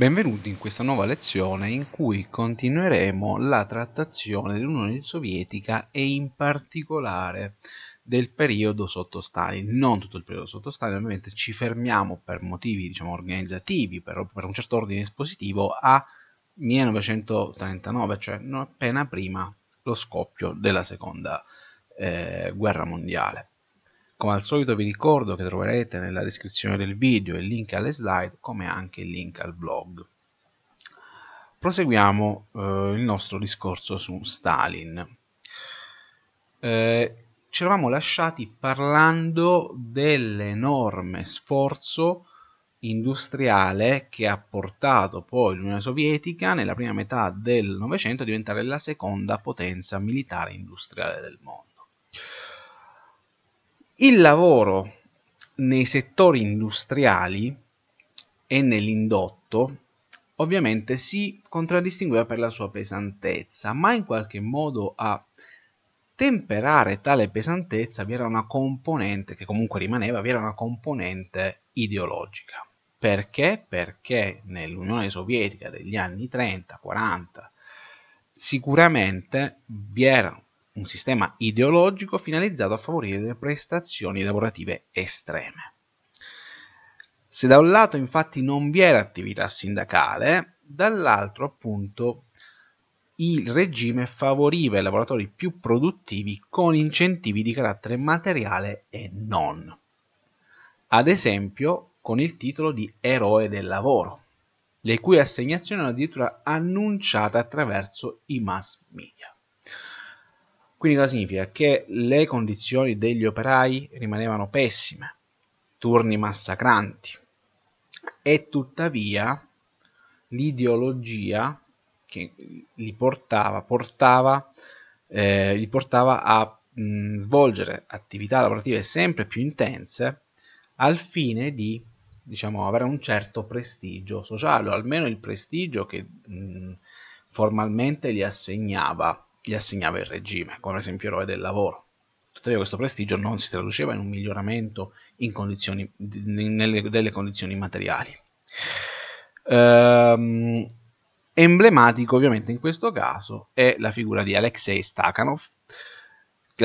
Benvenuti in questa nuova lezione in cui continueremo la trattazione dell'Unione Sovietica e in particolare del periodo sotto Stalin, non tutto il periodo sotto Stalin, ovviamente ci fermiamo per motivi diciamo, organizzativi, per, per un certo ordine espositivo a 1939, cioè appena prima lo scoppio della seconda eh, guerra mondiale. Come al solito vi ricordo che troverete nella descrizione del video il link alle slide come anche il link al blog. Proseguiamo eh, il nostro discorso su Stalin. Eh, ci eravamo lasciati parlando dell'enorme sforzo industriale che ha portato poi l'Unione Sovietica nella prima metà del Novecento a diventare la seconda potenza militare industriale del mondo. Il lavoro nei settori industriali e nell'indotto ovviamente si contraddistingueva per la sua pesantezza, ma in qualche modo a temperare tale pesantezza vi era una componente, che comunque rimaneva, vi era una componente ideologica. Perché? Perché nell'Unione Sovietica degli anni 30, 40, sicuramente vi era un sistema ideologico finalizzato a favorire le prestazioni lavorative estreme. Se da un lato infatti non vi era attività sindacale, dall'altro appunto il regime favoriva i lavoratori più produttivi con incentivi di carattere materiale e non. Ad esempio con il titolo di eroe del lavoro, le cui assegnazioni erano addirittura annunciate attraverso i mass media. Quindi cosa significa? Che le condizioni degli operai rimanevano pessime, turni massacranti. E tuttavia l'ideologia che li portava, portava, eh, li portava a mh, mm, svolgere attività lavorative sempre più intense al fine di diciamo, avere un certo prestigio sociale, o almeno il prestigio che mh, mm, formalmente gli assegnava gli assegnava il regime, come ad esempio eroe del lavoro. Tuttavia questo prestigio non si traduceva in un miglioramento in condizioni, nelle, delle condizioni materiali. Ehm, emblematico ovviamente in questo caso è la figura di Alexei Stakhanov,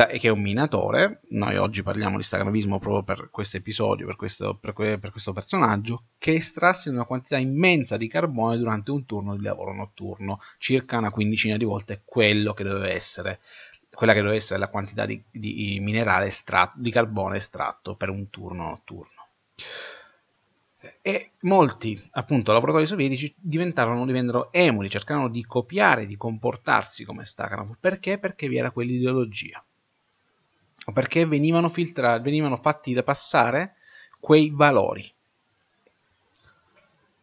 che è un minatore, noi oggi parliamo di stacanovismo proprio per questo episodio, per questo, per, que, per questo personaggio, che estrasse una quantità immensa di carbone durante un turno di lavoro notturno, circa una quindicina di volte quello che doveva essere quella che doveva essere la quantità di, di minerale estratto, di carbone estratto per un turno notturno. E molti, appunto, lavoratori sovietici diventarono, divennero emuli, cercarono di copiare, di comportarsi come Stakhanov. Perché? Perché vi era quell'ideologia perché venivano, filtrati, venivano fatti da passare quei valori.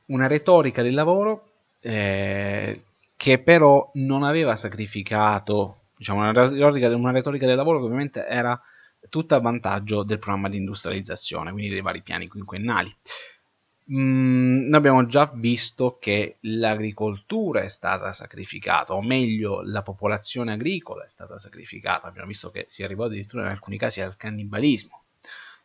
Una retorica del lavoro eh, che però non aveva sacrificato, diciamo una retorica, una retorica del lavoro che ovviamente era tutta a vantaggio del programma di industrializzazione, quindi dei vari piani quinquennali. Mm, noi abbiamo già visto che l'agricoltura è stata sacrificata, o meglio, la popolazione agricola è stata sacrificata. Abbiamo visto che si è arrivato addirittura in alcuni casi al cannibalismo.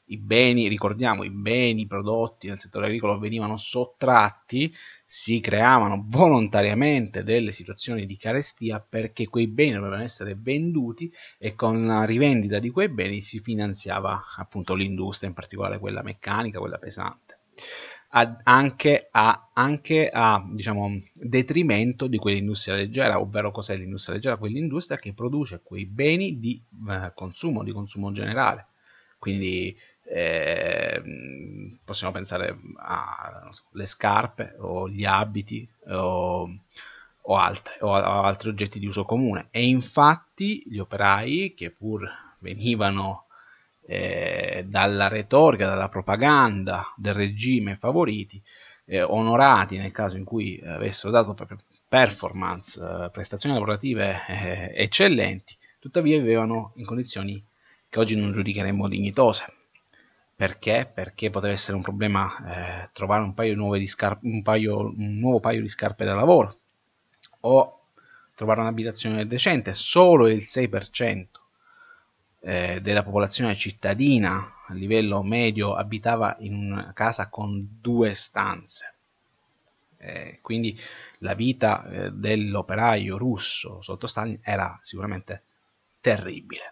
I beni, ricordiamo, i beni prodotti nel settore agricolo venivano sottratti, si creavano volontariamente delle situazioni di carestia perché quei beni dovevano essere venduti e con la rivendita di quei beni si finanziava appunto l'industria, in particolare quella meccanica, quella pesante ad anche a, anche a diciamo, detrimento di quell'industria leggera, ovvero cos'è l'industria leggera? Quell'industria che produce quei beni di eh, consumo, di consumo generale. Quindi eh, possiamo pensare alle scarpe o gli abiti o, o, altre, o, o altri oggetti di uso comune. E infatti gli operai che pur venivano eh, dalla retorica, dalla propaganda del regime favoriti, eh, onorati nel caso in cui avessero dato performance, eh, prestazioni lavorative eh, eccellenti, tuttavia vivevano in condizioni che oggi non giudicheremmo dignitose. Perché? Perché poteva essere un problema eh, trovare un, paio scarpe, un, paio, un nuovo paio di scarpe da lavoro o trovare un'abitazione decente. Solo il 6% eh, della popolazione cittadina a livello medio abitava in una casa con due stanze. Eh, quindi la vita eh, dell'operaio russo sotto Stalin era sicuramente terribile.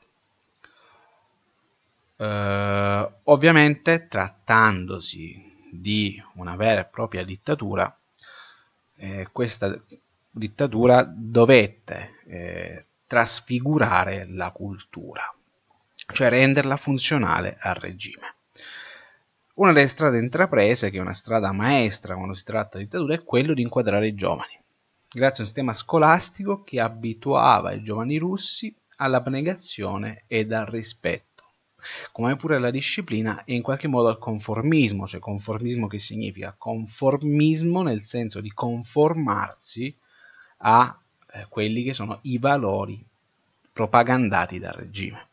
Eh, ovviamente trattandosi di una vera e propria dittatura, eh, questa dittatura dovette eh, trasfigurare la cultura cioè renderla funzionale al regime. Una delle strade intraprese, che è una strada maestra quando si tratta di dittatura, è quella di inquadrare i giovani, grazie a un sistema scolastico che abituava i giovani russi all'abnegazione ed al rispetto come pure alla disciplina e in qualche modo al conformismo, cioè conformismo che significa conformismo nel senso di conformarsi a eh, quelli che sono i valori propagandati dal regime.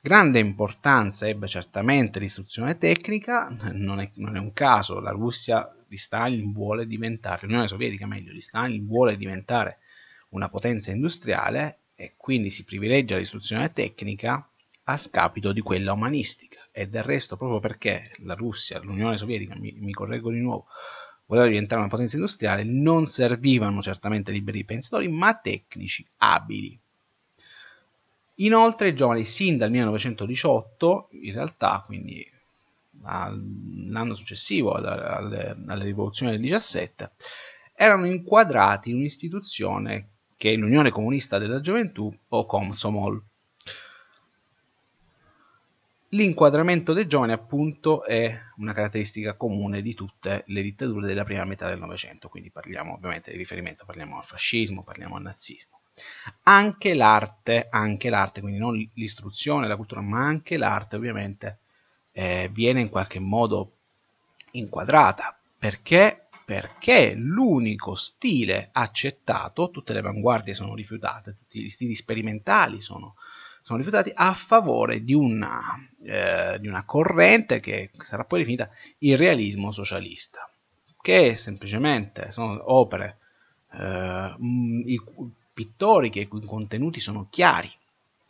Grande importanza ebbe certamente l'istruzione tecnica, non è, non è, un caso, la Russia di Stalin vuole diventare, l'Unione Sovietica meglio di Stalin vuole diventare una potenza industriale e quindi si privilegia l'istruzione tecnica a scapito di quella umanistica e del resto proprio perché la Russia, l'Unione Sovietica, mi, mi correggo di nuovo, voleva diventare una potenza industriale, non servivano certamente liberi pensatori ma tecnici abili Inoltre i giovani sin dal 1918, in realtà quindi l'anno successivo alla, alla rivoluzione del 17, erano inquadrati in un'istituzione che è l'Unione Comunista della Gioventù o Comsomol, L'inquadramento dei giovani appunto è una caratteristica comune di tutte le dittature della prima metà del Novecento, quindi parliamo ovviamente di riferimento, parliamo al fascismo, parliamo al nazismo. Anche l'arte, anche l'arte, quindi non l'istruzione, la cultura, ma anche l'arte ovviamente eh, viene in qualche modo inquadrata. Perché? Perché l'unico stile accettato, tutte le avanguardie sono rifiutate, tutti gli stili sperimentali sono rifiutati, sono rifiutati a favore di una, eh, di una corrente che sarà poi definita il realismo socialista, che semplicemente sono opere eh, mm, i, pittori che i cui contenuti sono chiari,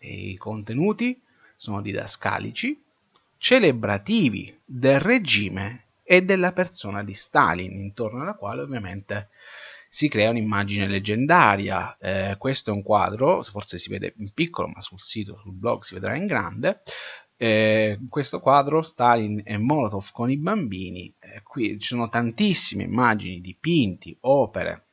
i contenuti sono didascalici, celebrativi del regime e della persona di Stalin, intorno alla quale ovviamente si crea un'immagine leggendaria. Eh, questo è un quadro, forse si vede in piccolo, ma sul sito, sul blog si vedrà in grande. Eh, questo quadro Stalin e Molotov con i bambini. Eh, qui ci sono tantissime immagini, dipinti, opere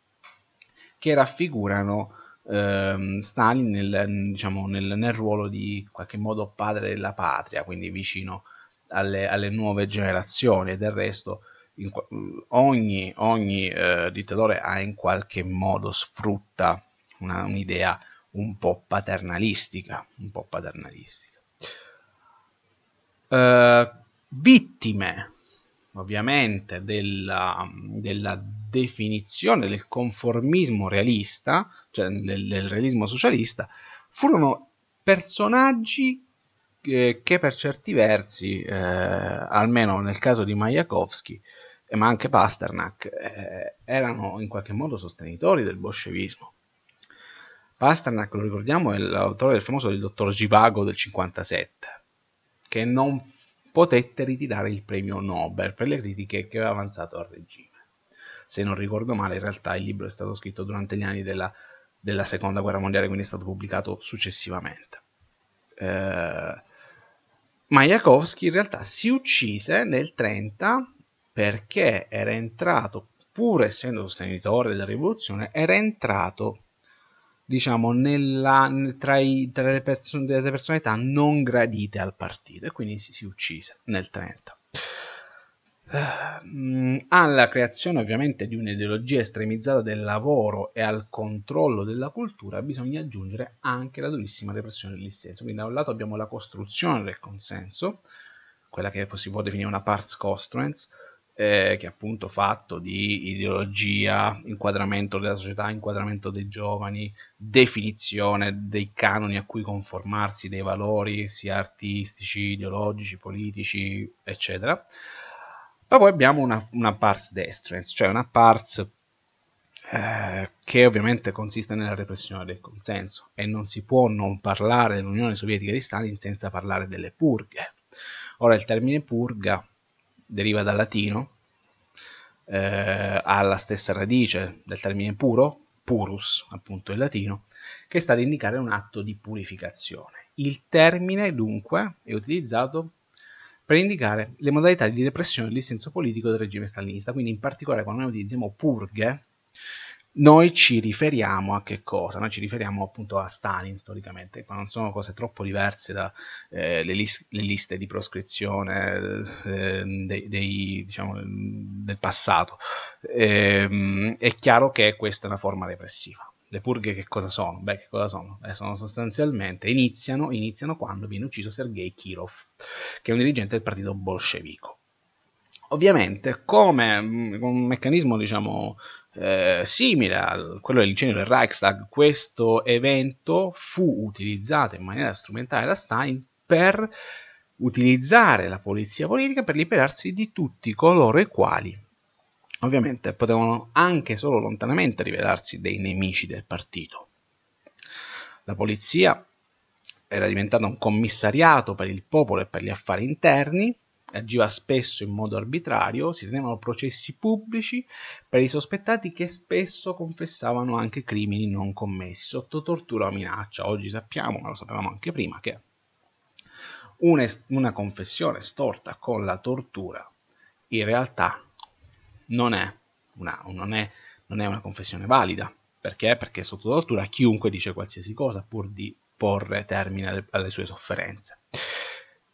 che raffigurano ehm, Stalin nel, diciamo, nel, nel, ruolo di in qualche modo padre della patria, quindi vicino alle, alle nuove generazioni e del resto in, mm, ogni, ogni eh, dittatore ha in qualche modo sfrutta una, un'idea un po' paternalistica, un po' paternalistica. Eh, vittime ovviamente della, della, definizione del conformismo realista, cioè del, del realismo socialista, furono personaggi eh, che per certi versi, eh, almeno nel caso di Mayakovsky, eh, ma anche Pasternak, eh, erano in qualche modo sostenitori del bolscevismo. Pasternak, lo ricordiamo, è l'autore del famoso Il dottor Givago del 57, che non potette ritirare il premio Nobel per le critiche che aveva avanzato al regime. Se non ricordo male, in realtà il libro è stato scritto durante gli anni della, della seconda guerra mondiale, quindi è stato pubblicato successivamente. Eh, Majakovsky in realtà si uccise nel 30 perché era entrato, pur essendo sostenitore della rivoluzione, era entrato diciamo, nella, tra, i, tra le, perso- le, personalità non gradite al partito e quindi si, si uccise nel 30. Ehm, alla creazione ovviamente di un'ideologia estremizzata del lavoro e al controllo della cultura bisogna aggiungere anche la durissima repressione del Quindi da un lato abbiamo la costruzione del consenso, quella che si può definire una pars costruens, eh, che è appunto fatto di ideologia, inquadramento della società, inquadramento dei giovani, definizione dei canoni a cui conformarsi, dei valori sia artistici, ideologici, politici, eccetera ma poi abbiamo una, una parse destrance, cioè una parse eh, che ovviamente consiste nella repressione del consenso e non si può non parlare dell'Unione Sovietica di Stalin senza parlare delle purghe. Ora il termine purga deriva dal latino, eh, ha la stessa radice del termine puro, purus appunto in latino, che sta ad indicare un atto di purificazione. Il termine dunque è utilizzato per indicare le modalità di repressione del dissenso politico del regime stalinista. Quindi in particolare quando noi utilizziamo purghe, noi ci riferiamo a che cosa? Noi ci riferiamo appunto a Stalin storicamente, ma non sono cose troppo diverse dalle eh, lis- liste di proscrizione eh, dei, dei, diciamo, del passato. Eh, è chiaro che questa è una forma repressiva. Le purghe che cosa sono? Beh, che cosa sono? Eh, sono sostanzialmente, iniziano, iniziano quando viene ucciso Sergei Kirov, che è un dirigente del partito bolscevico. Ovviamente, come mm, un meccanismo, diciamo, eh, simile a quello del liceo del Reichstag, questo evento fu utilizzato in maniera strumentale da Stein per utilizzare la polizia politica per liberarsi di tutti coloro i quali ovviamente potevano anche solo lontanamente rivelarsi dei nemici del partito. La polizia era diventata un commissariato per il popolo e per gli affari interni, agiva spesso in modo arbitrario, si tenevano processi pubblici per i sospettati che spesso confessavano anche crimini non commessi, sotto tortura o minaccia. Oggi sappiamo, ma lo sapevamo anche prima, che una, una confessione storta con la tortura in realtà non è una, non è, non è una confessione valida. Perché? Perché sotto tortura chiunque dice qualsiasi cosa pur di porre termine alle, sue sofferenze.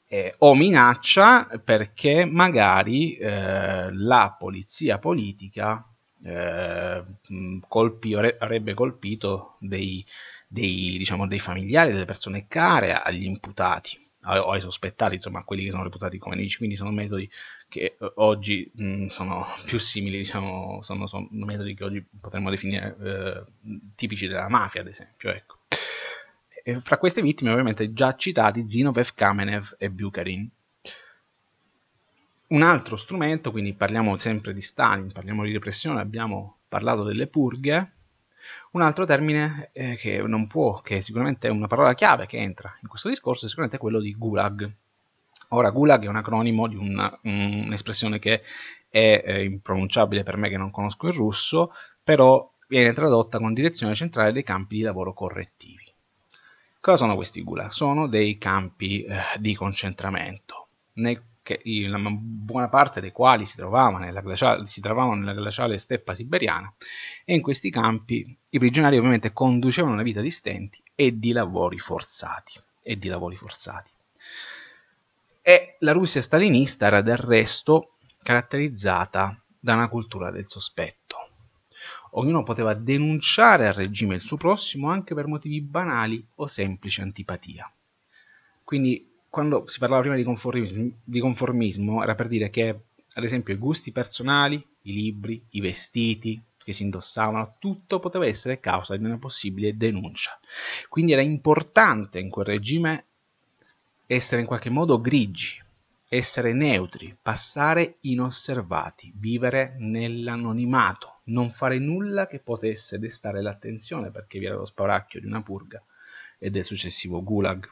Eh, o minaccia perché magari eh, la polizia politica eh, colpi, avrebbe colpito dei, dei, diciamo, dei familiari, delle persone care agli imputati o ai sospettati, insomma a quelli che sono reputati come nemici, quindi sono metodi che eh, oggi mh, mm, sono più simili, diciamo, sono, sono, metodi che oggi potremmo definire eh, tipici della mafia, ad esempio. Ecco. E fra queste vittime ovviamente già citati Zinoviev, Kamenev e Bukharin. Un altro strumento, quindi parliamo sempre di Stalin, parliamo di repressione, abbiamo parlato delle purghe, un altro termine eh, che non può, che sicuramente è una parola chiave che entra in questo discorso, è sicuramente quello di gulag. Ora, gulag è un acronimo di una, un'espressione che è eh, impronunciabile per me che non conosco il russo, però viene tradotta con direzione centrale dei campi di lavoro correttivi. Cosa sono questi gulag? Sono dei campi eh, di concentramento nei che la buona parte dei quali si trovava, nella glaciale, si trovavano nella glaciale steppa siberiana, e in questi campi i prigionieri ovviamente conducevano una vita di stenti e di lavori forzati. E, di lavori forzati. e la Russia stalinista era del resto caratterizzata da una cultura del sospetto. Ognuno poteva denunciare al regime il suo prossimo anche per motivi banali o semplice antipatia. Quindi quando si parlava prima di conformismo, di conformismo, era per dire che, ad esempio, i gusti personali, i libri, i vestiti che si indossavano, tutto poteva essere causa di una possibile denuncia. Quindi era importante in quel regime essere in qualche modo grigi, essere neutri, passare inosservati, vivere nell'anonimato, non fare nulla che potesse destare l'attenzione perché vi era lo spauracchio di una purga e del successivo gulag.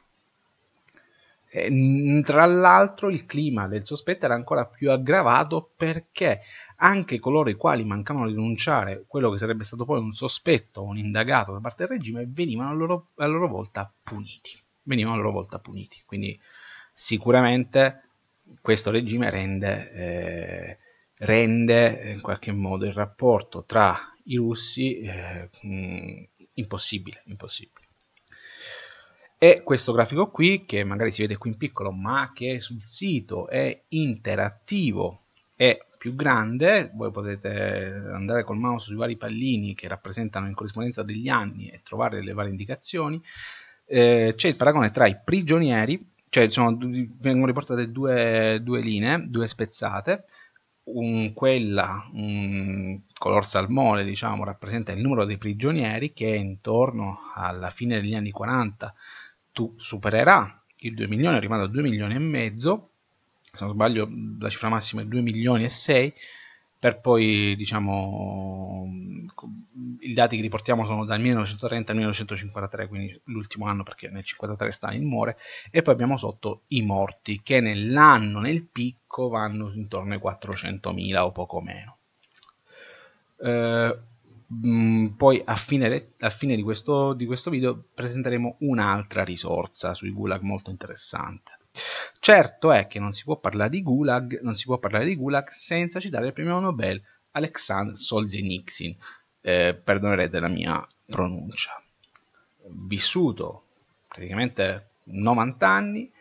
Eh, tra l'altro il clima del sospetto era ancora più aggravato perché anche coloro i quali mancavano di denunciare quello che sarebbe stato poi un sospetto o un indagato da parte del regime venivano a loro, a loro volta puniti. Venivano a loro volta puniti. Quindi sicuramente questo regime rende, eh, rende, eh, in qualche modo il rapporto tra i russi eh, impossibile, impossibile. E questo grafico qui, che magari si vede qui in piccolo, ma che sul sito è interattivo, è più grande, voi potete andare col mouse sui vari pallini che rappresentano in corrispondenza degli anni e trovare le varie indicazioni, eh, c'è il paragone tra i prigionieri, cioè sono, vengono riportate due, due, linee, due spezzate, un, quella un color salmone diciamo, rappresenta il numero dei prigionieri che è intorno alla fine degli anni 40 tu supererà il 2 milioni, arrivando a 2 milioni e mezzo, se non sbaglio la cifra massima è 2 milioni e 6, per poi diciamo i dati che riportiamo sono dal 1930 al 1953 quindi l'ultimo anno perché nel 1953 sta Stalin muore e poi abbiamo sotto i morti che nell'anno nel picco vanno intorno ai 400.000 o poco meno eh, Mm, poi a fine, a fine di, questo, di, questo, video presenteremo un'altra risorsa sui gulag molto interessante certo è che non si può parlare di gulag, parlare di gulag senza citare il premio Nobel Alexander Solzhenitsyn eh, perdonerete la mia pronuncia vissuto praticamente 90 anni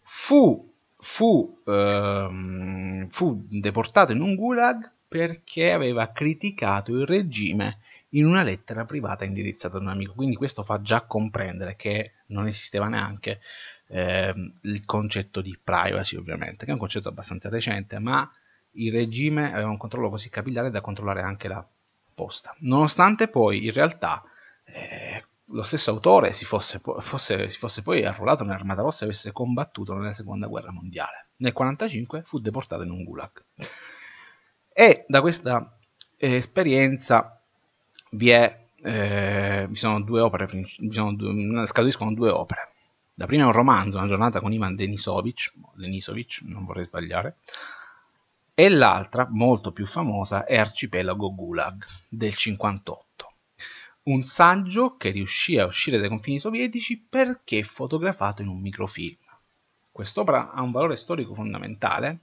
fu, fu, ehm, fu deportato in un gulag perché aveva criticato il regime in una lettera privata indirizzata ad un amico. Quindi questo fa già comprendere che non esisteva neanche eh, il concetto di privacy, ovviamente, che è un concetto abbastanza recente, ma il regime aveva un controllo così capillare da controllare anche la posta. Nonostante poi in realtà eh, lo stesso autore si fosse, fosse, si fosse poi arruolato nell'Armata Rossa e avesse combattuto nella Seconda Guerra Mondiale. Nel 1945 fu deportato in un gulag. E da questa eh, esperienza vi, è, eh, vi, sono due opere, vi sono due, mm, scaturiscono due opere. La prima è un romanzo, Una giornata con Ivan Denisovic, Denisovic non vorrei sbagliare, e l'altra, molto più famosa, è Arcipelago Gulag del 58 un saggio che riuscì a uscire dai confini sovietici perché fotografato in un microfilm. Quest'opera ha un valore storico fondamentale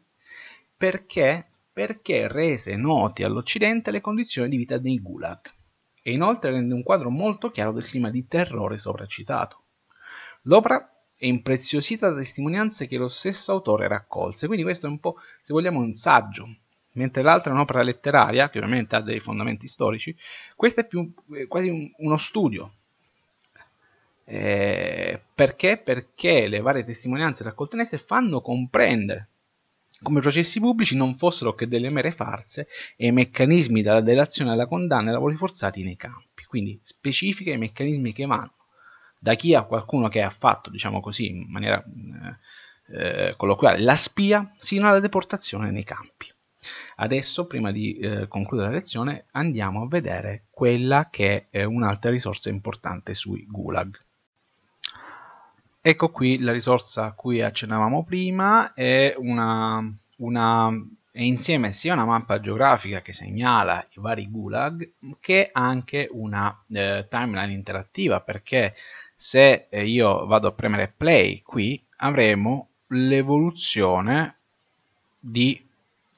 perché perché rese noti all'Occidente le condizioni di vita dei gulag e inoltre rende un quadro molto chiaro del clima di terrore sopracitato. L'opera è impreziosita da testimonianze che lo stesso autore raccolse, quindi questo è un po', se vogliamo, un saggio, mentre l'altra è un'opera letteraria, che ovviamente ha dei fondamenti storici, questa è più eh, quasi un, uno studio. Eh, perché? Perché le varie testimonianze raccolte in esse fanno comprendere come i processi pubblici non fossero che delle mere farse e i meccanismi dalla delazione alla condanna e lavori forzati nei campi. Quindi specifiche i meccanismi che vanno da chi a qualcuno che ha fatto, diciamo così, in maniera eh, eh, colloquiale, la spia, sino alla deportazione nei campi. Adesso, prima di eh, concludere la lezione, andiamo a vedere quella che è un'altra risorsa importante sui gulag. Ecco qui la risorsa a cui accennavamo prima è una, una è insieme sia una mappa geografica che segnala i vari gulag che anche una eh, timeline interattiva perché se eh, io vado a premere play qui avremo l'evoluzione di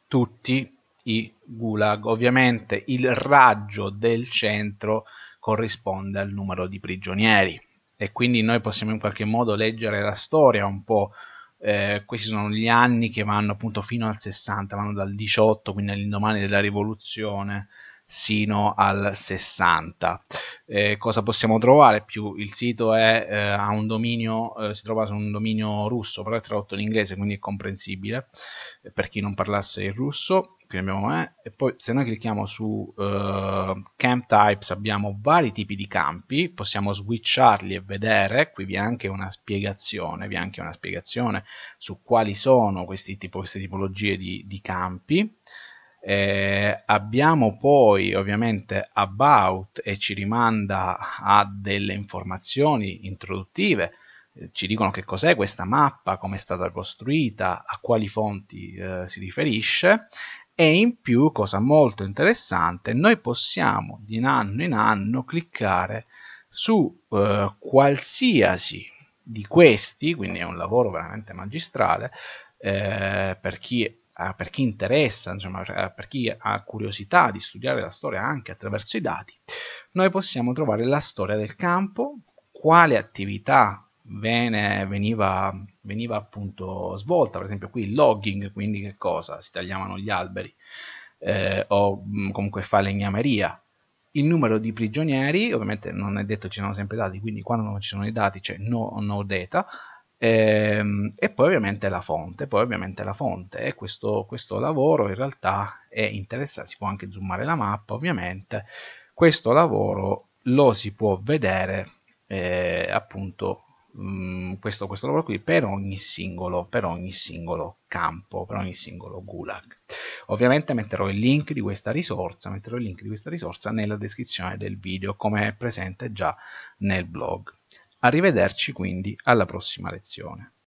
tutti i gulag ovviamente il raggio del centro corrisponde al numero di prigionieri e quindi noi possiamo in qualche modo leggere la storia un po'. Eh, questi sono gli anni che vanno appunto fino al 60, vanno dal 18, quindi all'indomani della rivoluzione, sino al 60. Eh, cosa possiamo trovare? Più il sito è, eh, ha un dominio, eh, si trova su un dominio russo, però è tradotto in inglese, quindi è comprensibile eh, per chi non parlasse il russo quindi abbiamo eh, e poi se noi clicchiamo su eh, camp types abbiamo vari tipi di campi possiamo switcharli e vedere qui vi è anche una spiegazione vi è anche una spiegazione su quali sono tipo, queste tipologie di, di campi eh, abbiamo poi ovviamente about e ci rimanda a delle informazioni introduttive eh, ci dicono che cos'è questa mappa, come è stata costruita, a quali fonti eh, si riferisce e in più, cosa molto interessante, noi possiamo di anno in anno cliccare su eh, qualsiasi di questi, quindi è un lavoro veramente magistrale eh, per, chi, ah, per, chi, interessa, insomma, eh, per chi ha curiosità di studiare la storia anche attraverso i dati, noi possiamo trovare la storia del campo, quale attività vene, veniva, veniva, appunto svolta, per esempio qui il logging, quindi che cosa? Si tagliavano gli alberi eh, o comunque fa legnameria. Il numero di prigionieri, ovviamente non è detto ci sono sempre dati, quindi quando non ci sono i dati c'è no, no data, e, ehm, e poi ovviamente la fonte, poi ovviamente la fonte e questo, questo lavoro in realtà è interessante, si può anche zoomare la mappa ovviamente, questo lavoro lo si può vedere eh, appunto Mm, questo, questo, lavoro qui per ogni, singolo, per ogni singolo campo, per ogni singolo gulag. Ovviamente metterò il link di questa risorsa, metterò il link di questa risorsa nella descrizione del video come è presente già nel blog. Arrivederci quindi alla prossima lezione.